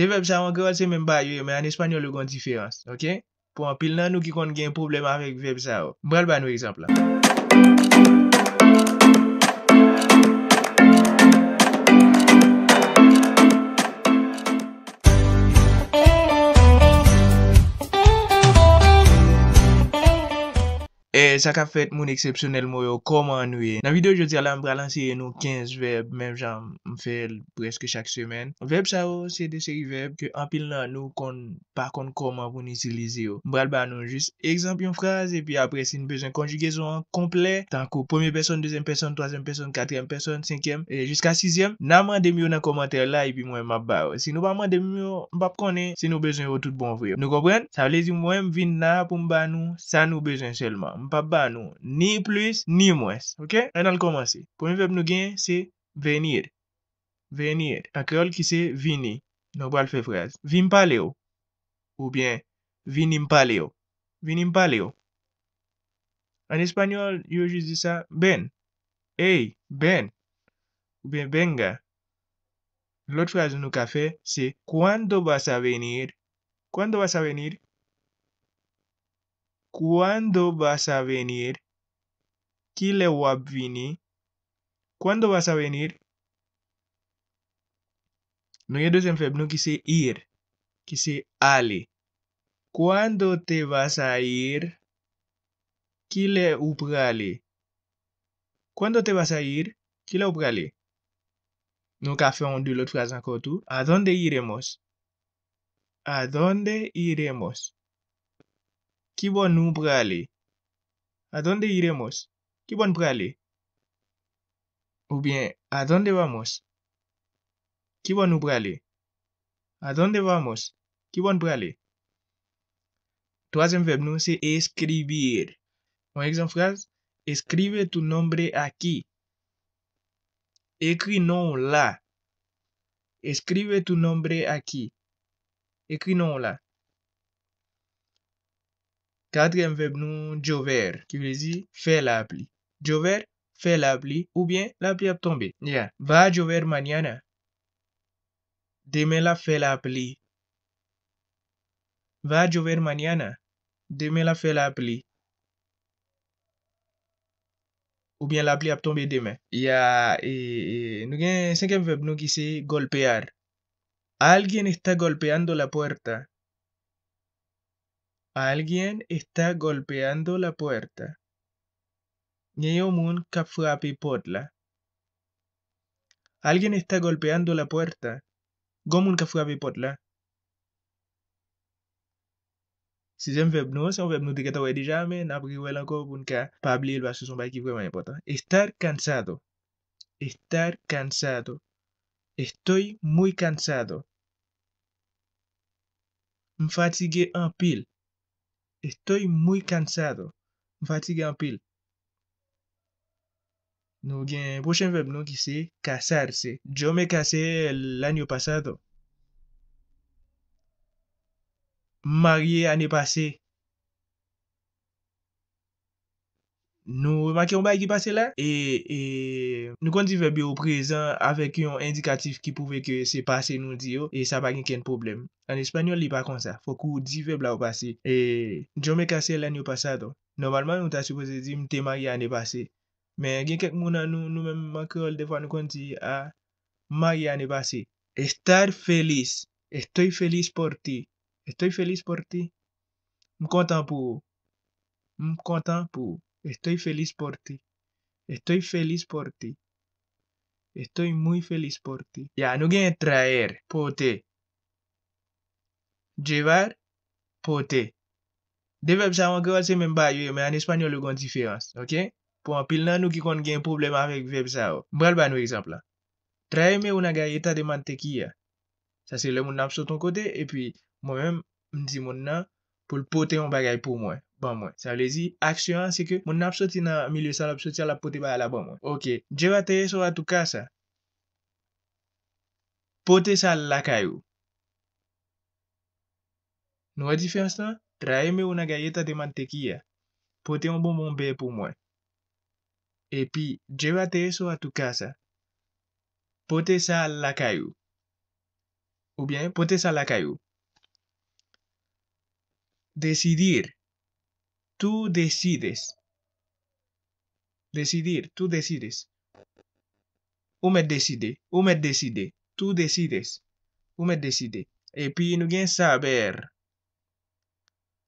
Te vebsa an grel se men ba yo yo, men an espanyol yo gwen diferans, ok? Pon, pil nan nou ki kon gen problem avek vebsa yo. Mbrel ba nou exemple la. E sa ka fet moun eksepsyonel mou yo koman nouye. Nan video jo di ala m bralansye nou 15 verb, menm jan m fel preske chak semen. Verb sa yo, se de seri verb, ke anpil nan nou kon par kon koman moun isilize yo. M bral ban nou jis. Eksempi yon fraz, epi apres si nou bezon konjigezon komple, tankou pwemye person, dezen person, tozen person, katren person, senkem, jiska sizem. Nanman demyo nan komantè la, epi mwen map ba yo. Si nou banman demyo, m pap konen, si nou bezon yo tout bon vwe. Nou kopren? Sa vlez yon mwen vin nan pou m ban nou, Pa ba nou, ni plis, ni mwes. Ok, an al komansi. Poum vep nou gen, se, venir. Venir. Akrol ki se, vini. Nou bo al fe fraz. Vim pale ou. Ou bien, vinim pale ou. Vinim pale ou. An espanyol, yo jiz di sa, ben. Ey, ben. Ou bien, benga. Lot fraz nou ka fe, se, kwan do basa venir. Kwan do basa venir. ¿Cuándo vas a venir? Kile vini? ¿Cuándo vas a venir? No Nosotros en febrero quise ir, quise ale. ¿Cuándo te vas a ir? Kile ubrali. ¿Cuándo te vas a ir? Kile uprale. No hacemos de la otra frase ¿A dónde iremos? ¿A dónde iremos? ¿Qué va a ir ¿A dónde iremos? ¿Qué a ir? O bien, ¿a dónde vamos? ¿Qué va a ir ¿A dónde vamos? ¿Qué a hacer? Troisième verbe, no es escribir. Un exemple phrase, escribe tu nombre aquí. Écris non là. Escribe tu nombre aquí. Écris non là. Quatrième verbe, nous, jover, qui veut dire faire la pluie. Jover, faire la pluie, ou bien la pluie a tombé. Yeah. Va jover mañana. Demain la fait la pluie. Va llover mañana. Demain la fait la Ou bien la pluie a tombé demain. Ya, y... eh, nous avons un cinquième verbe nous, qui golpear. Alguien está golpeando la puerta. Alguien está golpeando la puerta. Neomun la puerta? Alguien está golpeando la puerta. Gomun Kafrapi Potla. Si jem veb nou, se yon veb nou di kata wè di jame, nap riwè lanko pou nka pabli lwa se son bay la puerta. Estar cansado. Estar cansado. Estoy muy cansado. Me fatigué un pile. Estoy muy cansado. un un Nou gen, pochen veb nou ki se casarse. Yo me el año pasado. el año pasado. Nou makyon ba ki pase la? E, e, nou kon di vebe yo prezant avek yon indikatif ki pouve ke se pase nou di yo, e sa bagen ken problem. An espanyol li pa kon sa. Fokou di vebe la ou pase. E, jom me kase lanyo pasado. Normalman nou ta supose di mte maya ane pase. Men gen kek mounan nou, nou men makyon dewa nou kon di a maya ane pase. Estar felis. Estoy felis porti. Estoy felis porti. M kontan pou. M kontan pou. Estoy felis porti. Estoy felis porti. Estoy mouy felis porti. Ya, nou gen traer, pote. Jevar, pote. De vebsa anke wal se men bayo yo, men an espanyol yo gondifiyans. Ok? Pon pil nan nou ki kon gen problema vek vebsa anke. Mwen al ban nou ekzempla. Traer men unan gayeta de mante ki ya. Sa se le moun nan pso ton kote. E pi moun men mdzi moun nan pou l pote yon bagay pou mwen. Bon mwen. Sab le zi, aksyon an se ke moun napsoti nan milio salop soti ala pote ba la bon mwen. Ok. Jevate eso a tou kasa. Pote sa lakayou. Nou adi fe anstan? Trae me una gayeta de mantekiya. Pote an bonbon be pou mwen. Epi, jevate eso a tou kasa. Pote sa lakayou. Ou bien, pote sa lakayou. Desidir. Tú decides. Decidir, tú decides. Ume decide, ume decide, tú decides. Ume decide. Y eh, puis saber.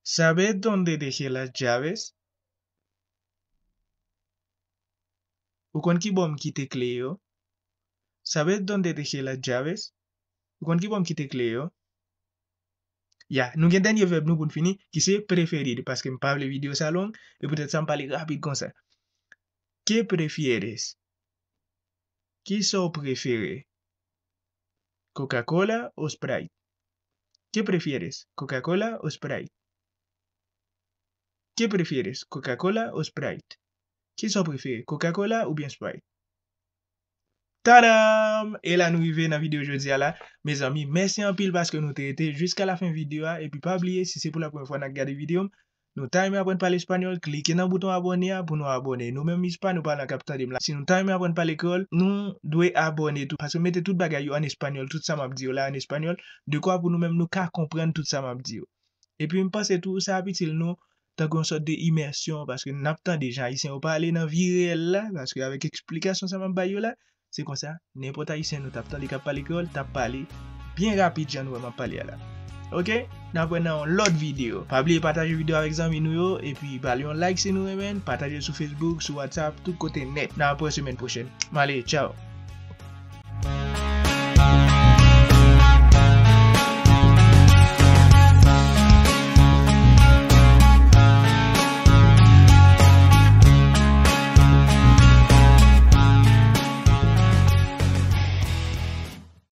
¿Sabes dónde dejé las llaves? qué con quité tecleo? ¿Sabes dónde dejé las llaves? qué kibom quité tecleo? Ya, nunca entendí denye verb no pou n'fini ki se preferir. Paske m de video ça long, e pwetet sa m parler rapide comme ça qué prefieres? Ki lo prefere? Coca-Cola o Sprite? ¿Qué prefieres? Coca-Cola o Sprite? ¿Qué prefieres? Coca-Cola o Sprite? Ki so prefere? Coca-Cola o bien Sprite? Ta-dam! E la nou ive nan video jodi ya la. Me zami, mersi an pil paske nou te ete jiska la fin video ya. E pi pa abliye, si se pou la pwen fwa nan gade videyo, nou tan yon mè abon pa l'Espanyol, klike nan bouton abonye ya pou nou abonye. Nou mèm ispa, nou pa nan kapitan di mla. Si nou tan yon mè abon pa l'ekol, nou dwe abonye tou. Paske mète tout bagayou an Espanyol, tout sa map diyo la an Espanyol, de kwa pou nou mèm nou ka kompren tout sa map diyo. E pi m'pense tou, sa apitil nou, tan kon sot de imersyon, Se kon sa, ne pota isen nou tap tan li kap pal ekol, tap pal li. Bien rapit jan nou wè man pal ya la. Ok? Nan kwen nan lout videyo. Pabli pataje videyo ar exami nou yo. E pi bali yon like se nou wè men. Pataje sou Facebook, sou WhatsApp, tout kote net. Nan apos yon men pwoshen. Mali, chow.